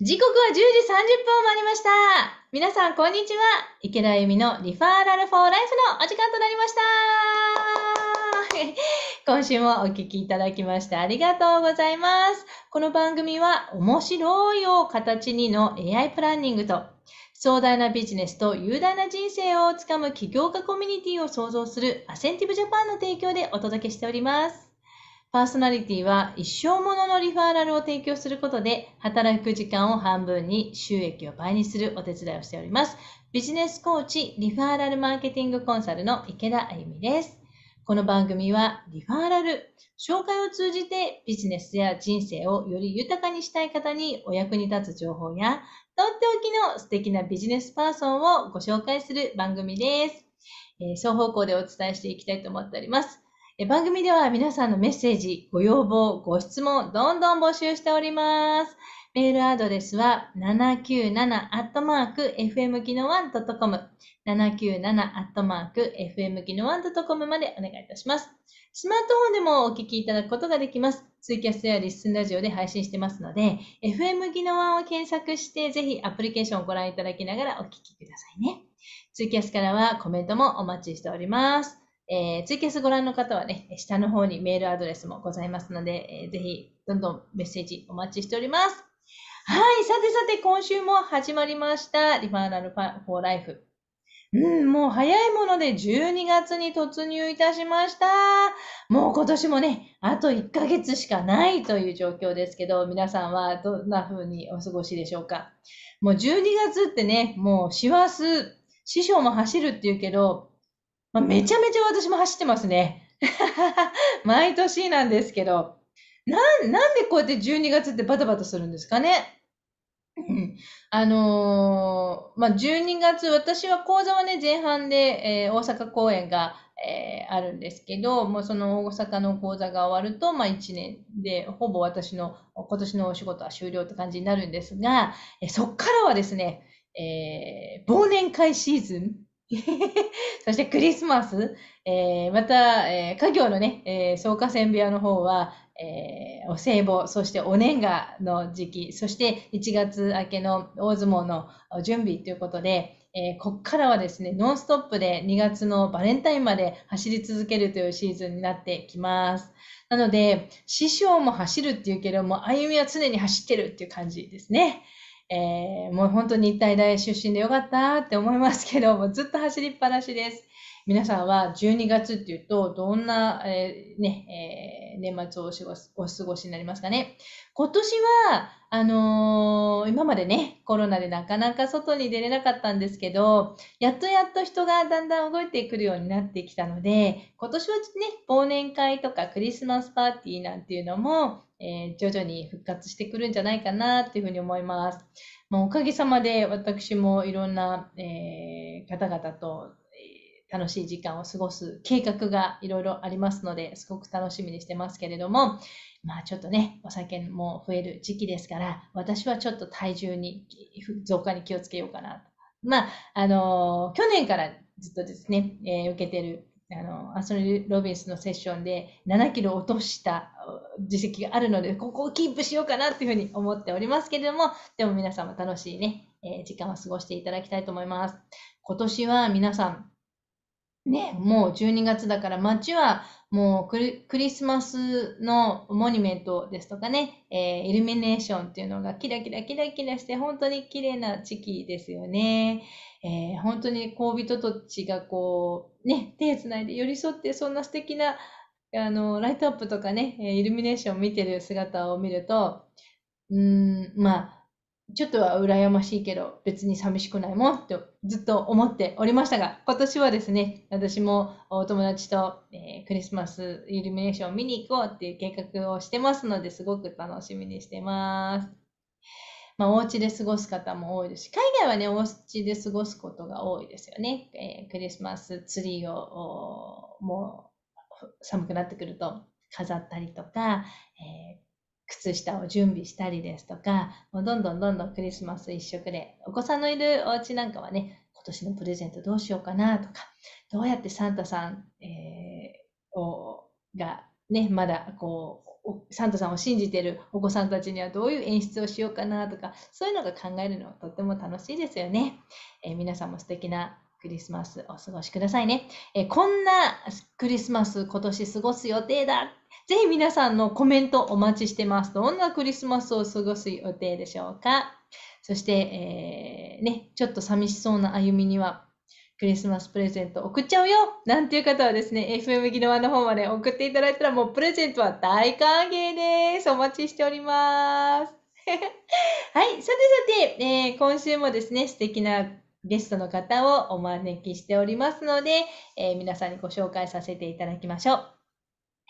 時刻は10時30分を回りました。皆さん、こんにちは。池田由美のリファーラルフォーライフのお時間となりました。今週もお聞きいただきましてありがとうございます。この番組は面白いを形にの AI プランニングと壮大なビジネスと雄大な人生をつかむ起業家コミュニティを創造するアセンティブジャパンの提供でお届けしております。パーソナリティは一生もののリファーラルを提供することで、働く時間を半分に収益を倍にするお手伝いをしております。ビジネスコーチ、リファーラルマーケティングコンサルの池田あゆみです。この番組はリファーラル、紹介を通じてビジネスや人生をより豊かにしたい方にお役に立つ情報や、とっておきの素敵なビジネスパーソンをご紹介する番組です。えー、双方向でお伝えしていきたいと思っております。番組では皆さんのメッセージ、ご要望、ご質問、どんどん募集しております。メールアドレスは 797-fmkino1.com 797-fmkino1.com までお願いいたします。スマートフォンでもお聞きいただくことができます。ツイキャスやリッスンラジオで配信してますので、FM 技能1を検索して、ぜひアプリケーションをご覧いただきながらお聞きくださいね。ツイキャスからはコメントもお待ちしております。えー、ツイキャスご覧の方はね、下の方にメールアドレスもございますので、えー、ぜひ、どんどんメッセージお待ちしております。はい、さてさて、今週も始まりました、リファーラルファフォーライフ。うん、もう早いもので12月に突入いたしました。もう今年もね、あと1ヶ月しかないという状況ですけど、皆さんはどんな風にお過ごしでしょうか。もう12月ってね、もう師走、師匠も走るって言うけど、まあ、めちゃめちゃ私も走ってますね。毎年なんですけど。な、なんでこうやって12月ってバタバタするんですかね。あのー、まあ、12月、私は講座はね、前半で、えー、大阪公演が、えー、あるんですけど、もうその大阪の講座が終わると、まあ、1年で、ほぼ私の今年のお仕事は終了って感じになるんですが、えそっからはですね、え忘年会シーズン そしてクリスマス、えー、また、えー、家業のね、えー、草加せんべ屋の方は、えー、お歳暮、そしてお年賀の時期、そして1月明けの大相撲の準備ということで、えー、ここからはですね、ノンストップで2月のバレンタインまで走り続けるというシーズンになってきます。なので、師匠も走るっていうけども、歩みは常に走ってるっていう感じですね。えー、もう本当に日体大出身でよかったって思いますけど、もうずっと走りっぱなしです。皆さんは12月っていうと、どんな、えー、ね、えー、年末をお過ごしになりますかね。今年は、あのー、今までね、コロナでなかなか外に出れなかったんですけど、やっとやっと人がだんだん動いてくるようになってきたので、今年はね、忘年会とかクリスマスパーティーなんていうのも、えー、徐々に復活してくるんじゃないかなっていうふうに思います。もうおかげさまで私もいろんな、えー、方々と楽しい時間を過ごす計画がいろいろありますので、すごく楽しみにしてますけれども、まあちょっとね、お酒も増える時期ですから、私はちょっと体重に、増加に気をつけようかなと。まあ、あのー、去年からずっとですね、えー、受けてるあの、アンソニー・ロビンスのセッションで7キロ落とした実績があるので、ここをキープしようかなというふうに思っておりますけれども、でも皆様楽しいね、えー、時間を過ごしていただきたいと思います。今年は皆さん、ね、もう12月だから街はもうクリスマスのモニュメントですとかね、えー、イルミネーションっていうのがキラキラキラキラして本当に綺麗な時期ですよね。えー、本当に恋人たちがこう、ね、手つないで寄り添ってそんな素敵なあのライトアップとかね、イルミネーションを見てる姿を見ると、うん、まあ、ちょっとは羨ましいけど、別に寂しくないもんとずっと思っておりましたが、今年はですね、私もお友達と、えー、クリスマスイルミネーションを見に行こうっていう計画をしてますので、すごく楽しみにしてます。まあ、お家で過ごす方も多いですし、海外はね、お家で過ごすことが多いですよね。えー、クリスマスツリーを、もう寒くなってくると飾ったりとか、えー靴下を準備したりですとか、もうどんどんどんどんクリスマス一色で、お子さんのいるお家なんかはね、今年のプレゼントどうしようかなとか、どうやってサンタさん、えー、をがね、まだこう、サンタさんを信じてるお子さんたちにはどういう演出をしようかなとか、そういうのが考えるのはとっても楽しいですよね。えー、皆さんも素敵なクリスマスお過ごしくださいね。えー、こんなクリスマス今年過ごす予定だぜひ皆さんのコメントお待ちしてます。どんなクリスマスを過ごす予定でしょうかそして、えー、ね、ちょっと寂しそうな歩みには、クリスマスプレゼント送っちゃうよなんていう方はですね、FM ギノワの方まで送っていただいたら、もうプレゼントは大歓迎です。お待ちしております。はい、さてさて、えー、今週もですね、素敵なゲストの方をお招きしておりますので、えー、皆さんにご紹介させていただきましょう。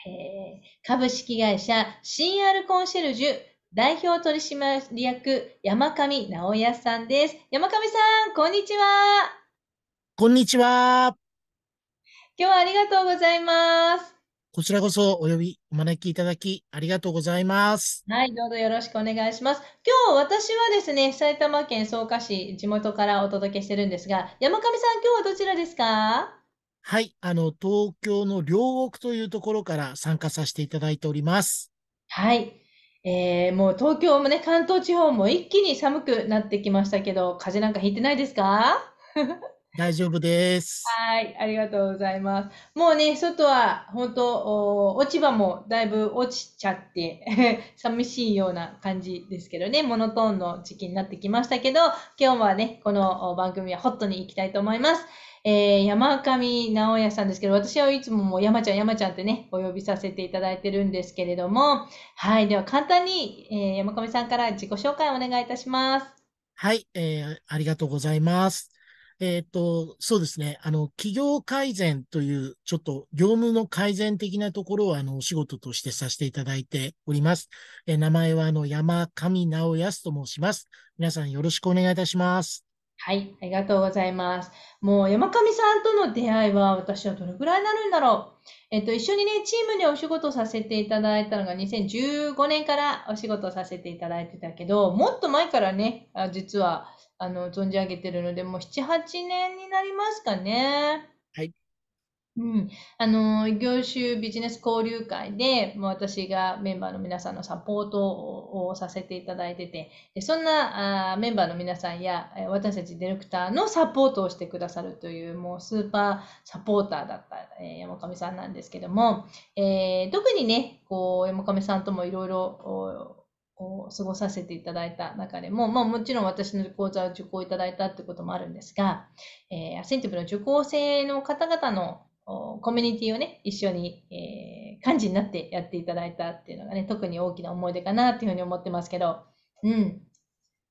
え株式会社アルコンシェルジュ代表取締役山上直也さんです。山上さん、こんにちは。こんにちは。今日はありがとうございます。こちらこそお呼び、お招きいただき、ありがとうございます。はい、どうぞよろしくお願いします。今日私はですね、埼玉県草加市、地元からお届けしてるんですが、山上さん、今日はどちらですかはい、あの、東京の両国というところから参加させていただいております。はい。えー、もう東京もね、関東地方も一気に寒くなってきましたけど、風邪なんか引いてないですか 大丈夫です。はい、ありがとうございます。もうね、外は本当、落ち葉もだいぶ落ちちゃって 寂しいような感じですけどね、モノトーンの時期になってきましたけど、今日はね、この番組はホットに行きたいと思います。えー、山上直哉さんですけど、私はいつももう山ちゃん、山ちゃんってね、お呼びさせていただいてるんですけれども、はい、では簡単に、えー、山上さんから自己紹介お願いいたします。はい、えー、ありがとうございます。えっ、と、そうですね。あの、企業改善という、ちょっと業務の改善的なところを、あの、お仕事としてさせていただいております。えー、名前は、あの、山上直康と申します。皆さんよろしくお願いいたします。はい、ありがとうございます。もう山上さんとの出会いは私はどれぐらいになるんだろう。えっと、一緒にね、チームでお仕事させていただいたのが2015年からお仕事させていただいてたけど、もっと前からね、あ実はあの存じ上げてるので、もう7、8年になりますかね。はい。うん、あの業種ビジネス交流会で、もう私がメンバーの皆さんのサポートをさせていただいてて、でそんなあメンバーの皆さんや私たちディレクターのサポートをしてくださるという、もうスーパーサポーターだった、えー、山上さんなんですけども、えー、特にね、こう山上さんともいろいろこう過ごさせていただいた中でも、まあ、もちろん私の講座を受講いただいたってこともあるんですが、えー、アセンティブの受講生の方々のコミュニティをね、一緒に、えー、幹事になってやっていただいたっていうのがね、特に大きな思い出かなっていうふうに思ってますけど、うん。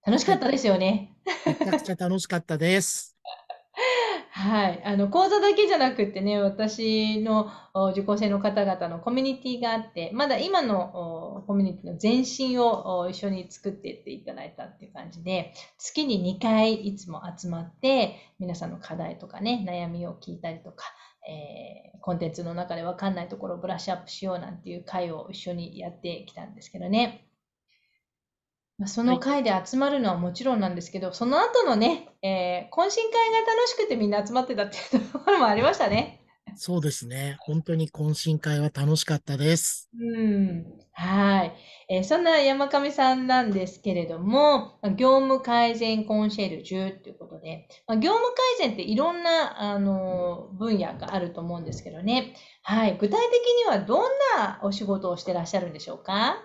楽しかったですよね。めちゃくちゃ楽しかったです。はい。あの、講座だけじゃなくてね、私の受講生の方々のコミュニティがあって、まだ今のコミュニティの前身を一緒に作っていっていただいたっていう感じで、月に2回いつも集まって、皆さんの課題とかね、悩みを聞いたりとか、えー、コンテンツの中で分かんないところをブラッシュアップしようなんていう会を一緒にやってきたんですけどね。その会で集まるのはもちろんなんですけど、はい、その後のね、えー、懇親会が楽しくてみんな集まってたっていうところもありましたね。そうですね。本当に懇親会は楽しかったです。うん。はい。えー、そんな山上さんなんですけれども、ま業務改善コンシェルジュということで、まあ、業務改善っていろんな、あのー、分野があると思うんですけどね。はい。具体的にはどんなお仕事をしてらっしゃるんでしょうか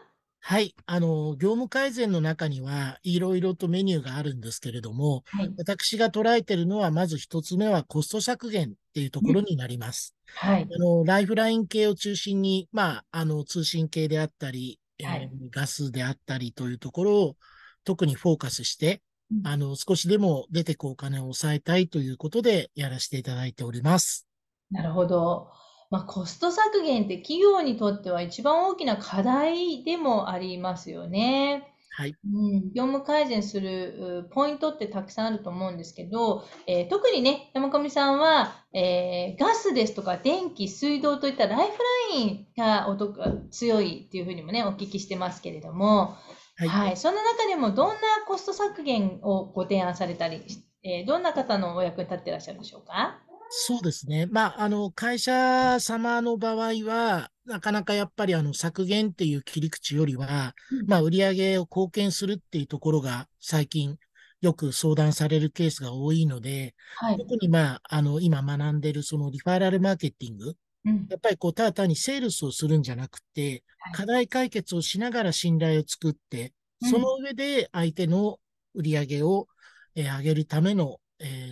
はい、あの業務改善の中にはいろいろとメニューがあるんですけれども、はい、私が捉えてるのは、まず1つ目はコスト削減っていうところになります。うん、はい、あのライフライン系を中心に、まあ、あの通信系であったり、はい、ガスであったりというところを特にフォーカスして、うん、あの少しでも出てくお金を抑えたいということでやらせていただいております。なるほど。まあ、コスト削減って企業にとっては一番大きな課題でもありますよね。はい、うん、業務改善するポイントってたくさんあると思うんですけど、えー、特にね、山上さんは、えー、ガスですとか電気、水道といったライフラインがお得強いっていうふうにもね、お聞きしてますけれども、はい、はい、そんな中でもどんなコスト削減をご提案されたり、えー、どんな方のお役に立ってらっしゃるでしょうかそうですね。まあ、あの、会社様の場合は、なかなかやっぱりあの削減っていう切り口よりは、まあ、売り上げを貢献するっていうところが最近よく相談されるケースが多いので、はい、特にまあ、あの、今学んでるそのリファラルマーケティング、うん、やっぱりこう、ただ単にセールスをするんじゃなくて、はい、課題解決をしながら信頼を作って、その上で相手の売り上げを、え上げるための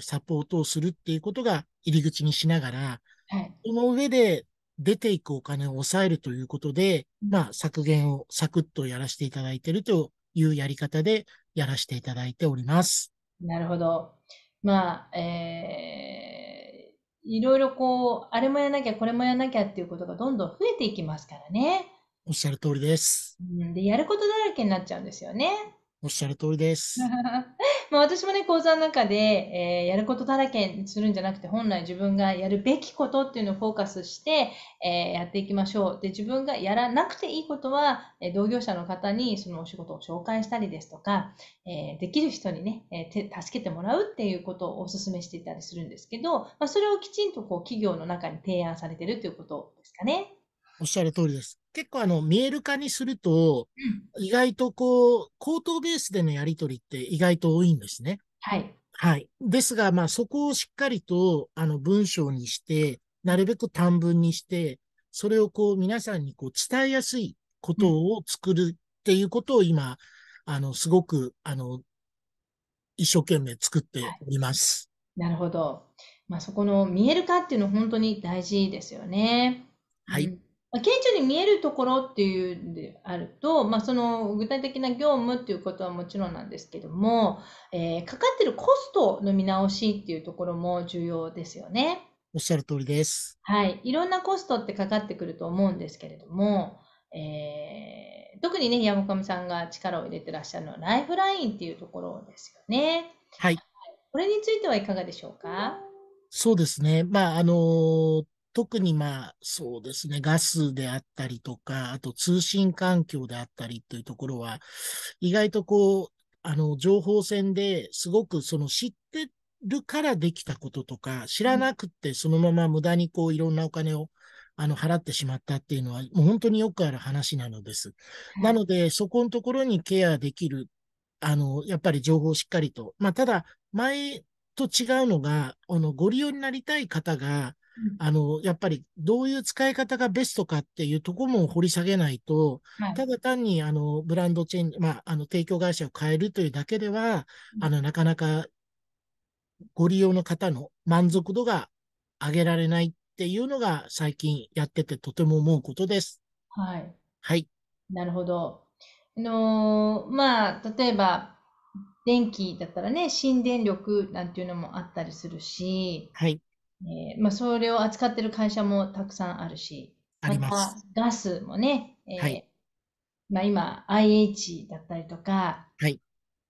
サポートをするっていうことが入り口にしながら、はい、その上で出ていくお金を抑えるということで、まあ、削減をサクッとやらせていただいているというやり方でやらせていただいております。なるほど。まあ、えー、いろいろこう、あれもやなきゃ、これもやなきゃっていうことがどんどん増えていきますからね。おっしゃる通りです。うん、で、やることだらけになっちゃうんですよね。おっしゃる通りです。まあ私もね、講座の中で、えー、やることだらけにするんじゃなくて、本来自分がやるべきことっていうのをフォーカスして、えー、やっていきましょう。で、自分がやらなくていいことは、えー、同業者の方にそのお仕事を紹介したりですとか、えできる人にね、え助けてもらうっていうことをお勧めしていたりするんですけど、まあ、それをきちんとこう企業の中に提案されてるということですかね。おっしゃる通りです。結構あの見える化にすると、うん、意外とこう、口頭ベースでのやり取りって意外と多いんですね。はい。はい。ですが、まあそこをしっかりとあの文章にして、なるべく短文にして、それをこう皆さんにこう伝えやすいことを作るっていうことを今、うん、あの、すごく、あの、一生懸命作っています。はい、なるほど。まあそこの見える化っていうの本当に大事ですよね。はい。うんまあ、顕著に見えるところっていうであると、まあ、その具体的な業務っていうことはもちろんなんですけども、えー、かかってるコストの見直しっていうところも重要ですよね。おっしゃる通りです。はい。いろんなコストってかかってくると思うんですけれども、えー、特にね、山上さんが力を入れてらっしゃるのはライフラインっていうところですよね。はい。これについてはいかがでしょうかそうですね。まあ、あのー特にまあそうですね、ガスであったりとか、あと通信環境であったりというところは、意外とこう、あの情報戦ですごくその知ってるからできたこととか、知らなくてそのまま無駄にこういろんなお金をあの払ってしまったっていうのは、もう本当によくある話なのです。なので、そこのところにケアできる、あの、やっぱり情報をしっかりと。まあ、ただ、前と違うのが、あの、ご利用になりたい方が、あの、やっぱりどういう使い方がベストかっていうとこも掘り下げないと、はい、ただ単にあの、ブランドチェンまあ、あの、提供会社を変えるというだけでは、あの、なかなかご利用の方の満足度が上げられないっていうのが最近やっててとても思うことです。はい。はい。なるほど。あのー、まあ、例えば、電気だったらね、新電力なんていうのもあったりするし、はい。えーまあ、それを扱ってる会社もたくさんあるし、あります。まガスもね、えー、はい、まあ、今 IH だったりとか、はい、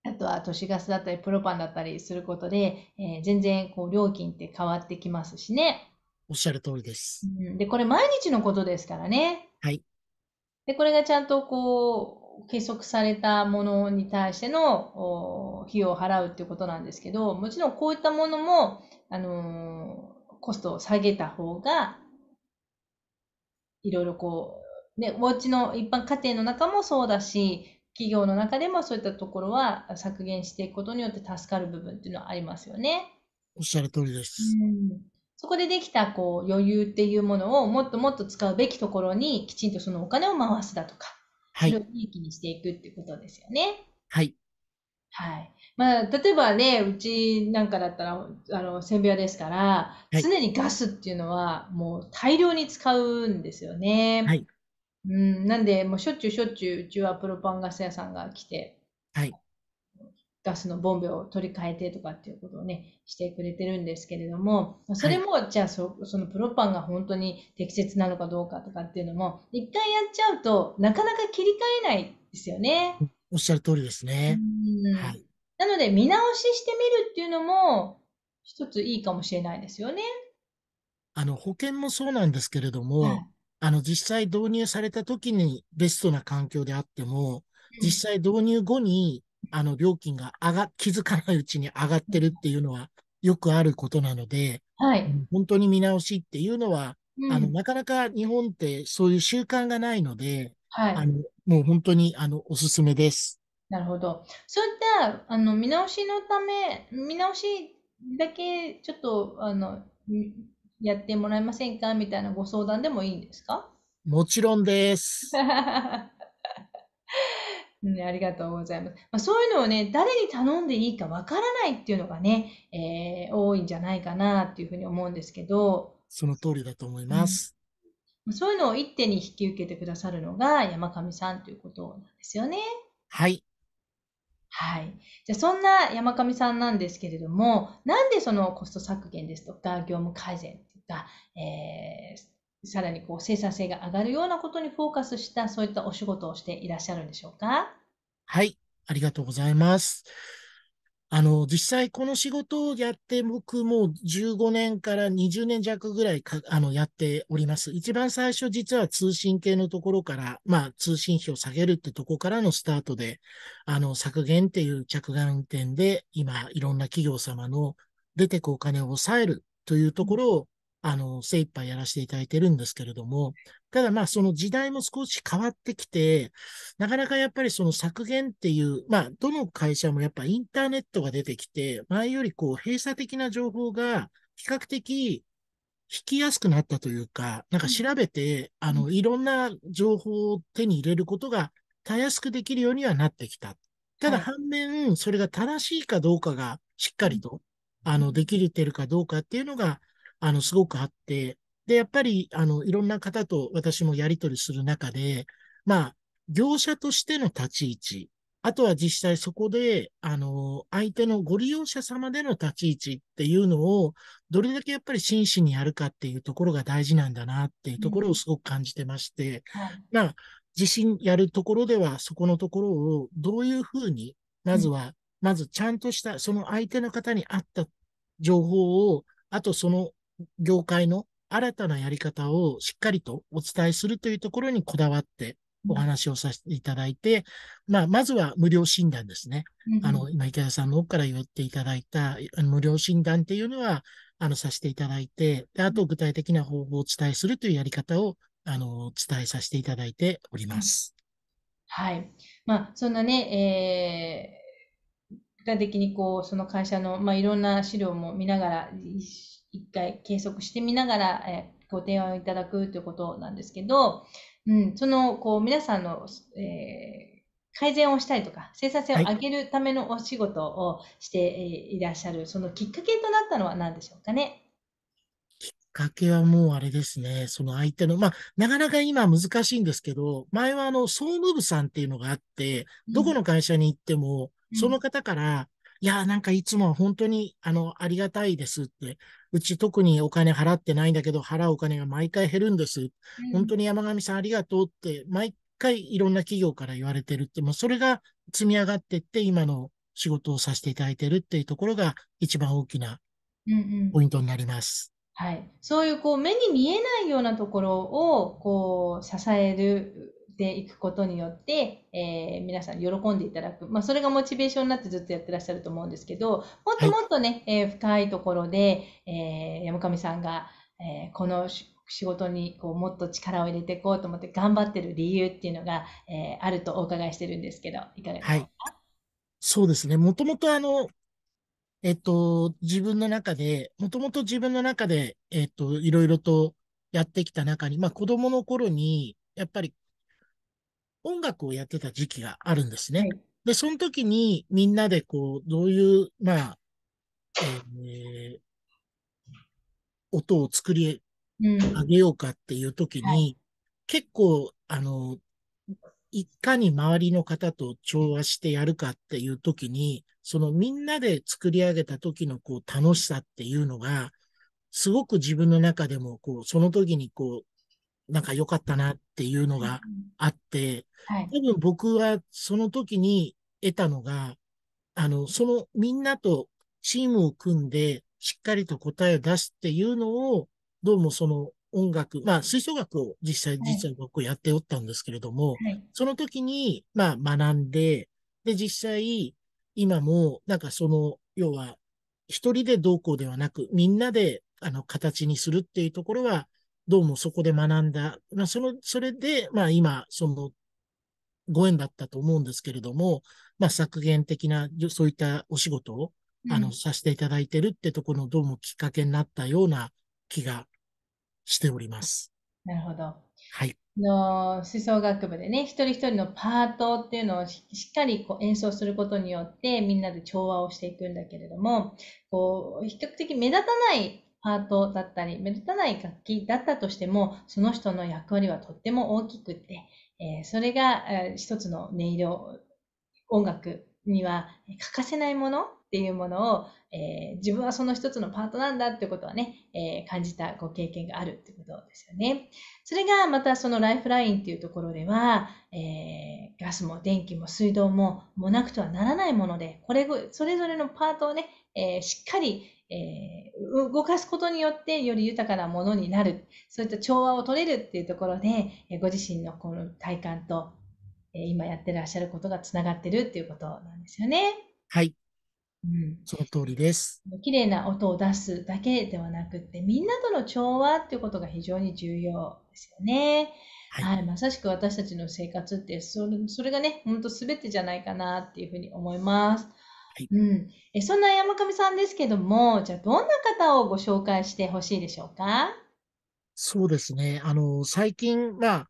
あとは都市ガスだったりプロパンだったりすることで、えー、全然こう料金って変わってきますしね。おっしゃる通りです。うん、で、これ毎日のことですからね。はい。で、これがちゃんとこう、計測されたものに対しての費用を払うということなんですけど、もちろんこういったものも、あのーコストを下げた方が、いろいろこう、ね、お家の一般家庭の中もそうだし、企業の中でもそういったところは削減していくことによって助かる部分っていうのはありますよね。おっしゃる通りです。うんそこでできたこう余裕っていうものをもっともっと使うべきところにきちんとそのお金を回すだとか、はい、そ利益にしていくってことですよね。はい。はい。まあ、例えばね、うちなんかだったら、あの、せんべい屋ですから、はい。常にガスっていうのは、もう大量に使うんですよはね。い。うん、なんで、もうしょっちゅうしょっちゅう、うちはプロパンガス屋さんが来て、はい。ガスのボンベを取り替えてとかっていうことをね、してくれてるんですけれども、それも、じゃあそ、そのプロパンが本当に適切なのかどうかとかっていうのも、一回やっちゃうとなかなか切り替えないですよね。おっしゃる通りですうね。はい。なので見直ししてみるっていうのも一ついいかもしれないですよね。あの保険もそうなんですけれども、あの実際導入された時にベストな環境であっても、実際導入後にあの料金が上が気づかないうちに上がってるっていうのはよくあることなので、はい、本当に見直しっていうのは、うん、あのなかなか日本ってそういう習慣がないので、はい、あのもう本当にあのおすすめです。なるほど。そういったあの見直しのため、見直しだけちょっとあのやってもらえませんかみたいなご相談でもいいんですかもちろんです。ね、ありがとうございます。まあ、そういうのをね、誰に頼んでいいかわからないっていうのがね、えー多いんじゃないかなっていうふうに思うんですけど、その通りだと思います。そういうのを一手に引き受けてくださるのが山上さんということなんですよね。はい。はい。じゃあそんな山上さんなんですけれども、なんでそのコスト削減ですとか、業務改善とか、えー、さらにこう生産性が上がるようなことにフォーカスした、そういったお仕事をしていらっしゃるんでしょうかはい。ありがとうございます。あの、実際この仕事をやって、僕もう15年から20年弱ぐらいか、あの、やっております。一番最初、実は通信系のところから、まあ、通信費を下げるってとこからのスタートで、あの、削減っていう着眼点で、今、いろんな企業様の出てくお金を抑えるというところをあの、精一杯やらせていただいてるんですけれども、ただまあその時代も少し変わってきて、なかなかやっぱりその削減っていう、まあどの会社もやっぱインターネットが出てきて、前よりこう閉鎖的な情報が比較的引きやすくなったというか、なんか調べて、うん、あの、いろんな情報を手に入れることがたやすくできるようにはなってきた。ただ反面、それが正しいかどうかがしっかりと、あの、できれてるかどうかっていうのが、あの、すごくあって、で、やっぱり、あの、いろんな方と私もやり取りする中で、まあ、業者としての立ち位置、あとは実際そこで、あの、相手のご利用者様での立ち位置っていうのを、どれだけやっぱり真摯にやるかっていうところが大事なんだなっていうところをすごく感じてまして、うん、まあ、自信やるところでは、そこのところをどういうふうに、まずは、うん、まずちゃんとした、その相手の方に合った情報を、あとその業界の新たなやり方をしっかりとお伝えするというところにこだわってお話をさせていただいて、まあ、まずは無料診断ですね。あの、今池田さんの方から言っていただいた無料診断っていうのは、あの、させていただいて、であと具体的な方法をお伝えするというやり方を、あの、伝えさせていただいております。はい。まあ、そんなね、えー、具体的にこう、その会社の、まあ、いろんな資料も見ながら、一回計測してみながら、えー、ご提案をいただくということなんですけど、うん、そのこう皆さんの、えー、改善をしたりとか生産性を上げるためのお仕事をしていらっしゃる、はい、そのきっかけとなったのは何でしょうかね。きっかけはもうあれですね、その相手の、まあ、なかなか今難しいんですけど、前はあの総務部さんっていうのがあって、どこの会社に行っても、その方から、うんいや、なんかいつも本当に、あの、ありがたいですって、うち特にお金払ってないんだけど、払うお金が毎回減るんです。本当に山上さんありがとうって、毎回いろんな企業から言われてるって、もうそれが積み上がってって、今の仕事をさせていただいてるっていうところが一番大きなポイントになります。うんうん、はい、そういうこう目に見えないようなところをこう支えるていくことによって、えー、皆さん喜んでいただく、まあ、それがモチベーションになってずっとやってらっしゃると思うんですけどもっともっとね、はい、えー、深いところで、えー、山上さんが、えこの仕事にこうもっと力を入れていこうと思って頑張ってる理由っていうのが、えあるとお伺いしてるんですけどいかがですか、はい、そうですねもともとあのえっと、自分の中で、もともと自分の中で、えっと、いろいろとやってきた中に、まあ子供の頃に、やっぱり音楽をやってた時期があるんですね。はい、で、その時にみんなでこう、どういう、まあ、えー、音を作り上げようかっていう時に、うんはい、結構、あの、いかに周りの方と調和してやるかっていう時に、そのみんなで作り上げた時のこう楽しさっていうのが、すごく自分の中でもこう、その時にこう、なんか良かったなっていうのがあって、多分僕はその時に得たのが、あの、そのみんなとチームを組んでしっかりと答えを出すっていうのを、どうもその音楽、まあ吹奏楽を実際、実は僕やっておったんですけれども、はい、その時に、まあ学んで、で、実際、今も、なんかその、要は、一人でどうこうではなく、みんなで、あの、形にするっていうところは、どうもそこで学んだ。まあ、その、それで、まあ今、その、ご縁だったと思うんですけれども、まあ削減的な、そういったお仕事を、あの、うん、させていただいてるってところのどうもきっかけになったような気がしております。なるほど。はい。の吹奏楽部でね、一人一人のパートっていうのをしっかりこう演奏することによって、みんなで調和をしていくんだけれども、こう、比較的目立たないパートだったり、目立たない楽器だったとしても、その人の役割はとっても大きくて、えー、それが、えー、一つの音色、音楽には欠かせないものっていうものを、えー、自分はその一つのパートなんだってことはね、えー、感じたご経験があるってことですよね。それがまたそのライフラインっていうところでは、えー、ガスも電気も水道ももうなくてはならないもので、これ、それぞれのパートをね、えしっかり、えー、動かすことによってより豊かなものになる、そういった調和を取れるっていうところで、えご自身のこの体感と、え今やってらっしゃることがつながってるっていうことなんですよね。はい。うん、その通りです。綺麗な音を出すだけではなくって、みんなとの調和っていうことが非常に重要ですよね。はい、はい、まさしく私たちの生活ってそれ、それがね、ほんと全てじゃないかなっていうふうに思います。はい、うん、えそんな山上さんですけども、じゃあどんな方をご紹介してほしいでしょうかそうですね。あの、最近、まあ、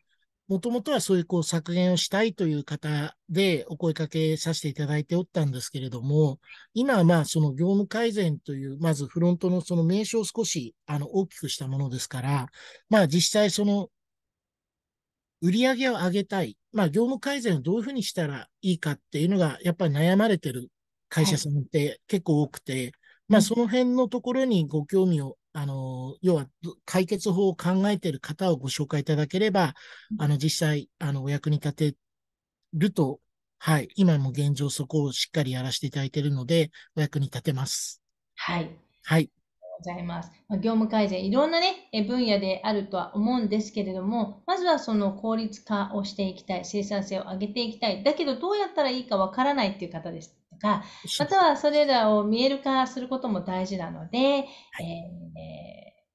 もともとはそういうこう削減をしたいという方でお声かけさせていただいておったんですけれども、今はまあその業務改善という、まずフロントのその名称を少しあの大きくしたものですから、まあ実際その売り上げを上げたい、まあ業務改善をどういうふうにしたらいいかっていうのがやっぱり悩まれてる会社さんって結構多くて、はい、まあその辺のところにご興味を、あの、要は解決法を考えている方をご紹介いただければ、あの、実際、あの、お役に立てると、はい、今も現状そこをしっかりやらせていただいているので、お役に立てます。はい。はい。ございます。業務改善、いろんなね、分野であるとは思うんですけれども、まずはその効率化をしていきたい、生産性を上げていきたい、だけどどうやったらいいかわからないっていう方です。か、またはそれらを見える化することも大事なので、はいえ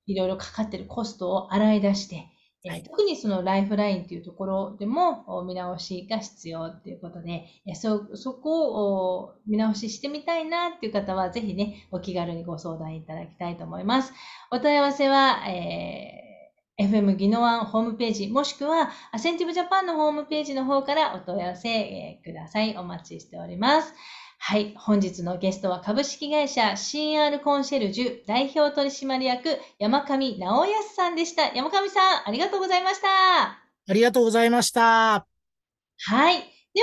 ー、いろいろかかっているコストを洗い出して、はい、特にそのライフラインというところでも見直しが必要ということで、そ、そこを見直ししてみたいなという方は、ぜひね、お気軽にご相談いただきたいと思います。お問い合わせは、えー FM 技能案ホームページ、もしくは、アセンティブジャパンのホームページの方からお問い合わせください。お待ちしております。はい、本日のゲストは株式会社 CR コンシェルジュ代表取締役山上直康さんでした。山上さん、ありがとうございました。ありがとうございました。はい。で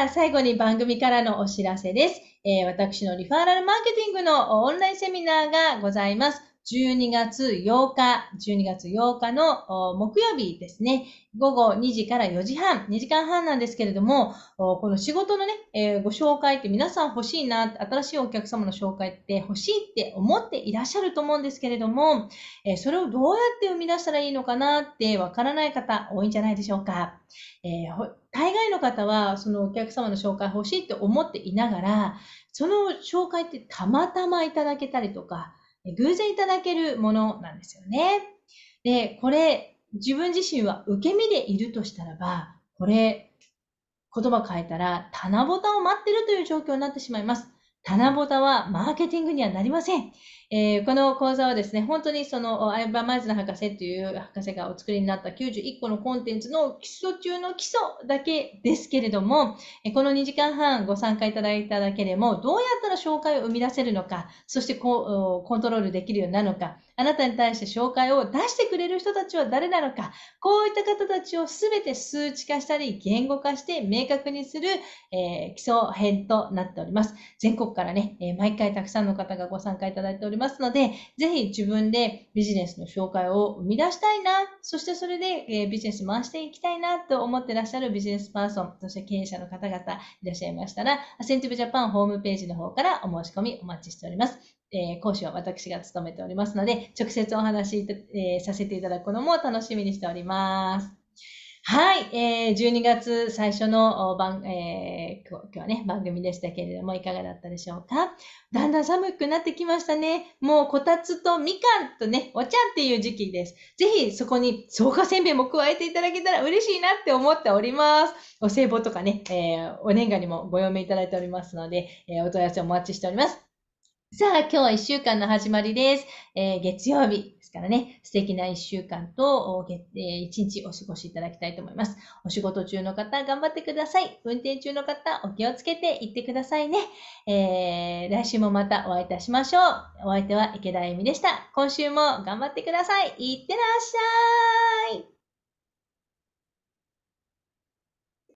は、最後に番組からのお知らせです。えー、私のリファーラルマーケティングのオンラインセミナーがございます。12月8日、12月8日の木曜日ですね、午後2時から4時半、2時間半なんですけれども、この仕事のね、えー、ご紹介って皆さん欲しいな、新しいお客様の紹介って欲しいって思っていらっしゃると思うんですけれども、えー、それをどうやって生み出したらいいのかなってわからない方多いんじゃないでしょうか。えー、大概の方は、そのお客様の紹介欲しいって思っていながら、その紹介ってたまたまいただけたりとか、偶然いただけるものなんですよね。で、これ、自分自身は受け身でいるとしたらば、これ、言葉変えたら、棚ぼたを待ってるという状況になってしまいます。棚ぼたはマーケティングにはなりません。えー、この講座はですね、本当にその、アイバマイズナ博士という博士がお作りになった91個のコンテンツの基礎中の基礎だけですけれども、この2時間半ご参加いただいただけでも、どうやったら紹介を生み出せるのか、そしてこコントロールできるようになるのか、あなたに対して紹介を出してくれる人たちは誰なのか、こういった方たちをすべて数値化したり、言語化して明確にする、えー、基礎編となっております。全国からね、え毎回たくさんの方がご参加いただいております。ますので、ぜひ自分でビジネスの紹介を生み出したいな、そしてそれで、えビジネス回していきたいなと思ってらっしゃるビジネスパーソン、そして経営者の方々いらっしゃいましたら、アセンティブジャパンホームページの方からお申し込みお待ちしております。えー、講師は私が務めておりますので、直接お話し、えー、させていただくのも楽しみにしております。はい、えー、12月最初の番、えー、今日はね、番組でしたけれども、いかがだったでしょうかだんだん寒くなってきましたね。もうこたつとみかんとね、お茶っていう時期です。ぜひそこに草加せんべいも加えていただけたら嬉しいなって思っております。お歳暮とかね、えー、お年賀にもご用命いただいておりますので、えー、お問い合わせお待ちしております。さあ、今日は1週間の始まりです。えー、月曜日、ですからね、素敵な1週間と、え1日お過ごしいただきたいと思います。お仕事中の方、頑張ってください。運転中の方、お気をつけて行ってくださいね。えー、来週もまたお会いいたしましょう。お相手は池田恵美でした。今週も頑張ってください。いってらっしゃい。